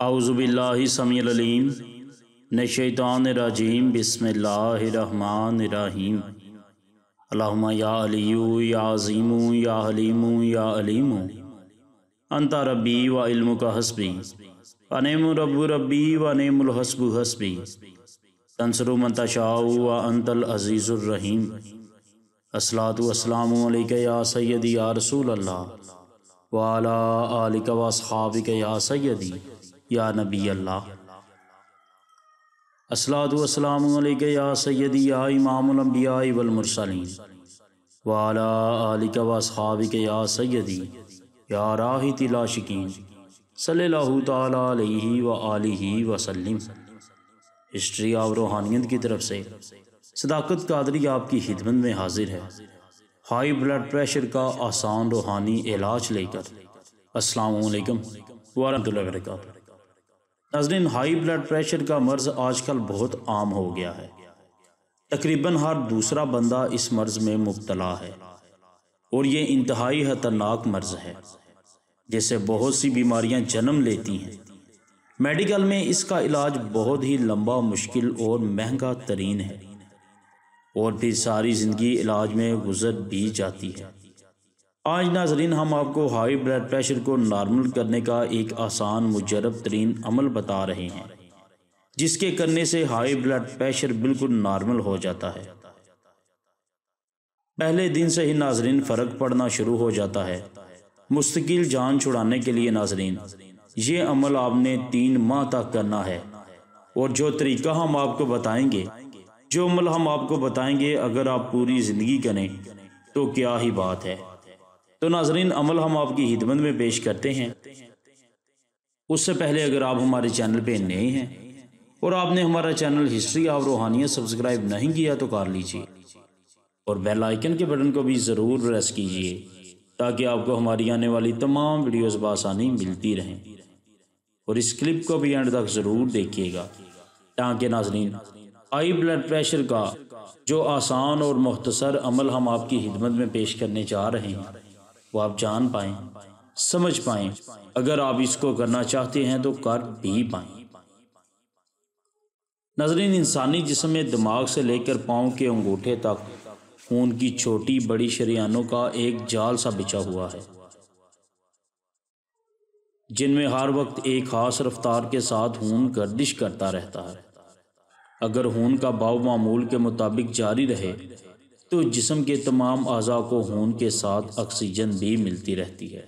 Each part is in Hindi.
आउज़बिल्लासमीम नशैतानरजीम बसमीम अल्लाहुम्मा या अलियु या अजीमु या हलीमु या अलीमु अंता रबी व इल्म का हसबी अनेम रबु रबी व नेमुल हसबु हसबी तंसरु मंतशाऊ व अंतल अजीज़ुर्रहीम असलात वसलाम या सैदी या रसूल अल्लाह वाला आलिक व सहाबिक या सैदी या नबी अल्लाह असलादुअसलाम या सैदी या इमामबिया वलमरसलिन वाला आलिक वाबिक या सैदी या राहि तिलाशिकीन सल्लल्लाहु ताला अलैहि व आलिहि वसल्लम हिस्ट्री और रूहानियत की तरफ से सदाकत कादरी आपकी खिदमत में हाजिर है हाई ब्लड प्रेशर का आसान रूहानी इलाज लेकर अस्सलाम वालेकुम वरहमतुल्लाहि व बरकातहू नजरिन हाई ब्लड प्रेशर का मर्ज आजकल बहुत आम हो गया है तकरीबन हर दूसरा बंदा इस मर्ज में मुबतला है और ये इंतहाई खतरनाक मर्ज है जैसे बहुत सी बीमारियां जन्म लेती हैं मेडिकल में इसका इलाज बहुत ही लंबा मुश्किल और महंगा तरीन है और फिर सारी ज़िंदगी इलाज में गुजर भी जाती है आज नाजरीन हम आपको हाई ब्लड प्रेशर को नॉर्मल करने का एक आसान मुजरब तरीन अमल बता रहे हैं जिसके करने से हाई ब्लड प्रेशर बिल्कुल नॉर्मल हो जाता है पहले दिन से ही नाजरीन फ़र्क पड़ना शुरू हो जाता है मुस्तकिल जान छुड़ाने के लिए नाजरीन ये अमल आपने तीन माह तक करना है और जो तरीका हम आपको बताएंगे जो अमल हम आपको बताएंगे अगर आप पूरी ज़िंदगी करें तो क्या ही बात है तो नाजरीन अमल हम आपकी हिदमत में पेश करते हैं उससे पहले अगर आप हमारे चैनल पे नए हैं और आपने हमारा चैनल हिस्ट्री ऑफ रूहानियत सब्सक्राइब नहीं किया तो कर लीजिए और बेल आइकन के बटन को भी ज़रूर प्रेस कीजिए ताकि आपको हमारी आने वाली तमाम वीडियोस बासानी मिलती रहें और इस क्लिप को भी एंड तक ज़रूर देखिएगा ताकि नाजरीन आई ब्लड प्रेशर का जो आसान और मख्तसर अमल हम आपकी हिदमत में पेश करने जा रहे हैं वो आप जान पाए समझ पाए अगर आप इसको करना चाहते हैं तो कर भी पाए नजरिन इंसानी जिसम में दिमाग से लेकर पाँव के अंगूठे तक खून की छोटी बड़ी शरियानों का एक जाल सा बिछा हुआ है जिनमें हर वक्त एक खास रफ्तार के साथ खून गर्दिश करता रहता है अगर खून का भाव मामूल के मुताबिक जारी रहे तो जिसम के तमाम अज़ा को खून के साथ ऑक्सीजन भी मिलती रहती है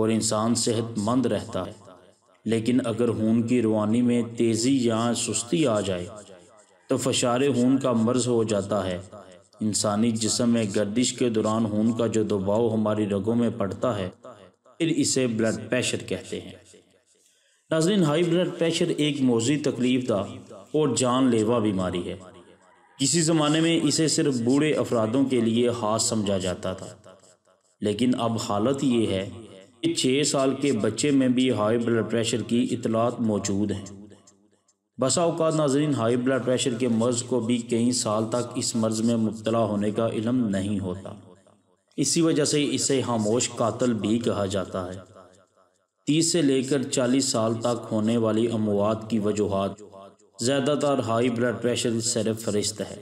और इंसान सेहतमंद रहता है लेकिन अगर खून की रवानी में तेज़ी या सुस्ती आ जाए तो फशार खून का मर्ज हो जाता है इंसानी जिसम में गर्दिश के दौरान खून का जो दबाव हमारी रगों में पड़ता है फिर इसे ब्लड प्रेशर कहते हैं नाजरीन हाई ब्लड प्रेशर एक मौजी तकलीफ दा और जानलेवा बीमारी है किसी ज़माने में इसे सिर्फ बूढ़े अफरादों के लिए खास समझा जाता था लेकिन अब हालत ये है कि छः साल के बच्चे में भी हाई ब्लड प्रेशर की इतलात मौजूद हैं बसा अवत नाजरीन हाई ब्लड प्रेशर के मर्ज़ को भी कई साल तक इस मर्ज़ में मुबतला होने का इलम नहीं होता इसी वजह से इसे खामोश कातल भी कहा जाता है तीस से लेकर चालीस साल तक होने वाली अमवात की वजूहत ज़्यादातर हाई ब्लड प्रेशर सिर्फ फरिश्त है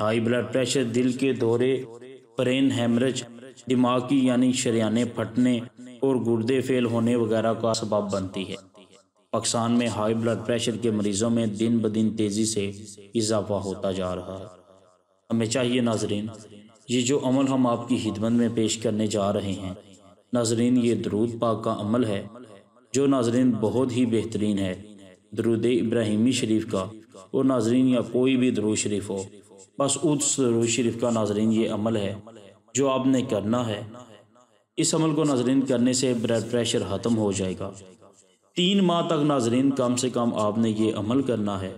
हाई ब्लड प्रेशर दिल के दौरे ब्रेन हेमरेज दिमाग की यानी शरियाने फटने और गुर्दे फेल होने वगैरह का सबब बनती है पाकिस्तान में हाई ब्लड प्रेशर के मरीजों में दिन ब दिन तेज़ी से इजाफा होता जा रहा है हमें चाहिए नाजरीन ये जो अमल हम आपकी हिदमत में पेश करने जा रहे हैं नाजरीन ये दरूद पाक का अमल है जो नाजरीन बहुत ही बेहतरीन है दरुद इब्राहिमी शरीफ का और नाजरीन या कोई भी दरुद शरीफ हो बस उस दरुद शरीफ का नाजरीन ये अमल है जो आपने करना है इस अमल को नाजरीन करने से ब्लड प्रेशर ख़त्म हो जाएगा तीन माह तक नाजरीन कम से कम आपने ये अमल करना है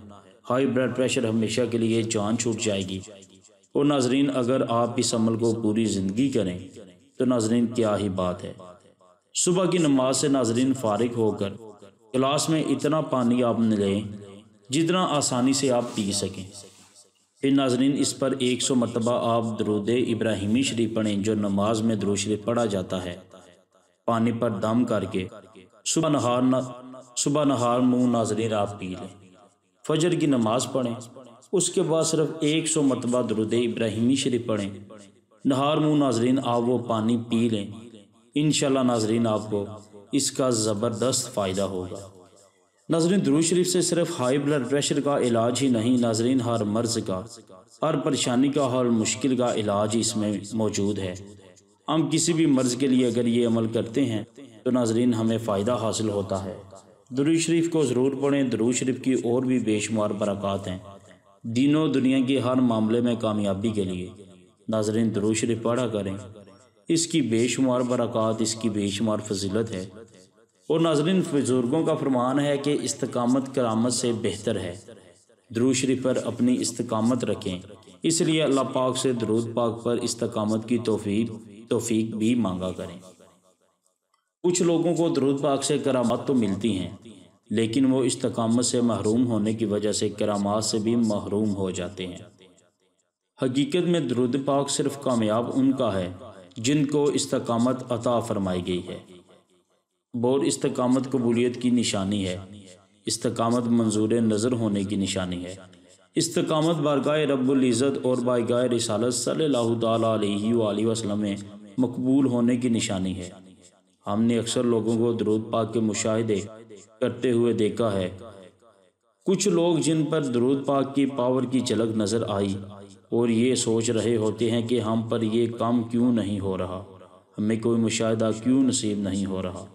हाई ब्लड प्रेशर हमेशा के लिए जान छूट जाएगी और नाजरीन अगर आप इस अमल को पूरी ज़िंदगी करें तो नाजरीन क्या ही बात है सुबह की नमाज से नाजरीन फारिग होकर गिलास में इतना पानी आप न लें जितना आसानी से आप पी सकें फिर नाजरीन इस पर एक सौ मरतबा आप दरुद इब्राहिमी शरीफ पढ़ें जो नमाज में दरुद शरीफ पढ़ा जाता है पानी पर दम करके सुबह नहार न, सुबह नहार मुँह नाजरीन आप पी लें फजर की नमाज पढ़ें उसके बाद सिर्फ एक सौ मरतबा दरुद इब्राहिमी शरीफ पढ़ें नहार मुँह नाजरीन आप वो पानी पी लें इनशाला नाजरीन आपको इसका ज़बरदस्त फ़ायदा होगा नाजरीन दरू शरीफ से सिर्फ हाई ब्लड प्रेशर का इलाज ही नहीं नाजरीन हर मर्ज का हर परेशानी का हर मुश्किल का इलाज इसमें मौजूद है हम किसी भी मर्ज के लिए अगर ये अमल करते हैं तो नाजरीन हमें फ़ायदा हासिल होता है दरू शरीफ को ज़रूर पढ़ें दरू शरीफ की और भी बेशुमार बरक़ात हैं दिनों दुनिया के हर मामले में कामयाबी के लिए नाजरीन दरू शरीफ पढ़ा करें इसकी बेशुमार बरक़ात इसकी बेशुमार फजीलत है और नाजरीन बुज़ुर्गों का फरमान है कि इस्तकामत करामत से बेहतर है द्रूशरी पर अपनी इस्तकामत रखें इसलिए अल्लाह पाक से दरूद पाक पर इस्तकामत की तोफ़ी तोफ़ी भी मांगा करें कुछ लोगों को दरूद पाक से करामत तो मिलती हैं लेकिन वो इस्तकामत से महरूम होने की वजह से करामात से भी महरूम हो जाते हैं हकीकत में दरुद पाक सिर्फ कामयाब उनका है जिनको इस्तकामत अता फरमाई गई है बोर इस्तकामत कबूलियत की निशानी है इस्तकामत मंजूर नज़र होने की निशानी है इस्तकामत बारगाह रब्ज़त और बारगाह रिसालत सल्लल्लाहु अलैहि वसल्लम में मकबूल होने की निशानी है हमने अक्सर लोगों को दरूद पाक के मुशाहदे करते हुए देखा है कुछ लोग जिन पर दरूद पाक की पावर की झलक नज़र आई और ये सोच रहे होते हैं कि हम पर यह काम क्यों नहीं हो रहा हमें कोई मुशाह क्यों नसीब नहीं हो रहा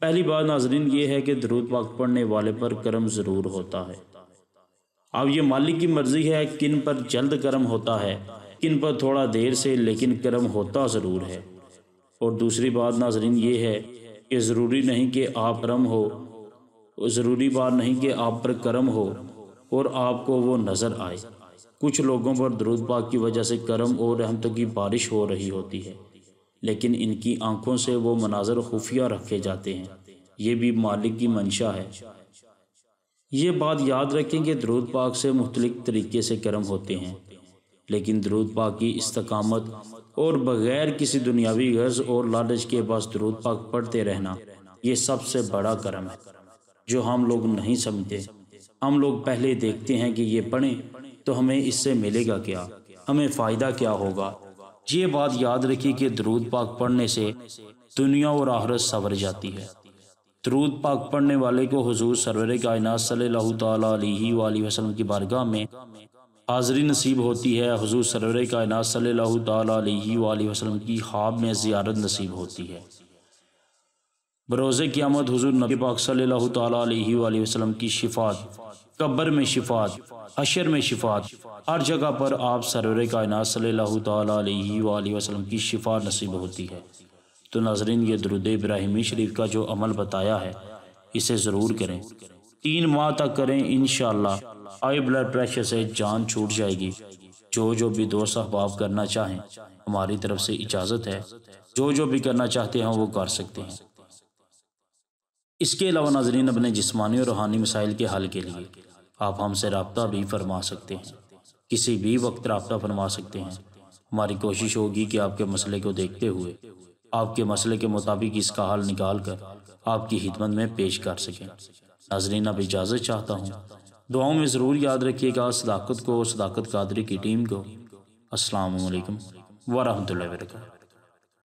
पहली बात नाजरीन ये है कि दरूद पाक पढ़ने वाले पर करम ज़रूर होता है अब ये मालिक की मर्ज़ी है किन पर जल्द करम होता है किन पर थोड़ा देर से लेकिन करम होता ज़रूर है और दूसरी बात नाजरीन ये है कि ज़रूरी नहीं कि आप करम हो ज़रूरी बात नहीं कि आप पर करम हो और आपको वो नज़र आए कुछ लोगों पर दरुद पाक की वजह से करम और रहमत की बारिश हो रही होती है लेकिन इनकी आंखों से वो मनाजर खुफिया रखे जाते हैं ये भी मालिक की मंशा है ये बात याद रखें कि दरुद पाक से मुख्तलिक तरीके से करम होते हैं लेकिन दरुद पाक की इस्तकामत और बग़ैर किसी दुनियावी गर्ज और लालच के पास दरुद पाक पढ़ते रहना ये सबसे बड़ा करम है जो हम लोग नहीं समझते हम लोग पहले देखते हैं कि ये पढ़ें तो हमें इससे मिलेगा क्या हमें फ़ायदा क्या होगा ये बात याद रखिए कि दरूद पाक पढ़ने से दुनिया और आहरत सवर जाती है दरूद पाक पढ़ने वाले को हजूर सरवर कायनात सल्लल्लाहु अलैहि वसल्लम की बारगाह में हाजरी नसीब होती है हजूर सरवर कायनात सल्लल्लाहु अलैहि वसल्लम की ख्वाब में ज़ियारत नसीब होती है बरोज़ क़्यामत हजूर नबी पाक सल्लल्लाहु अलैहि वसल्लम की शिफात कब्र में शिफात अशर में शिफात हर जगह पर आप सरवर कायनात सल्लल्लाहु अलैहि वसल्लम की शिफा नसीब होती है तो नाजरीन ये दरुद इब्राहिमी शरीफ का जो अमल बताया है इसे ज़रूर करें तीन माह तक करें इन हाई ब्लड प्रेशर से जान छूट जाएगी जो जो भी दोस्त अहबाब करना चाहें हमारी तरफ से इजाज़त है जो जो भी करना चाहते हैं वो कर सकते हैं इसके अलावा नाजरीन अपने जिसमानी और रूहानी मिसाइल के हल के लिए आप हमसे रबता भी फरमा सकते हैं किसी भी वक्त रबता फरमा सकते हैं हमारी कोशिश होगी कि आपके मसले को देखते हुए आपके मसले के मुताबिक इसका हल निकाल कर आपकी हिदमत में पेश कर सकें नाजरीन अब इजाज़त चाहता हूँ दुआओं में ज़रूर याद रखिएगा सदाकत को सदाकत कादरी की टीम को असलकम वरहमल वर्का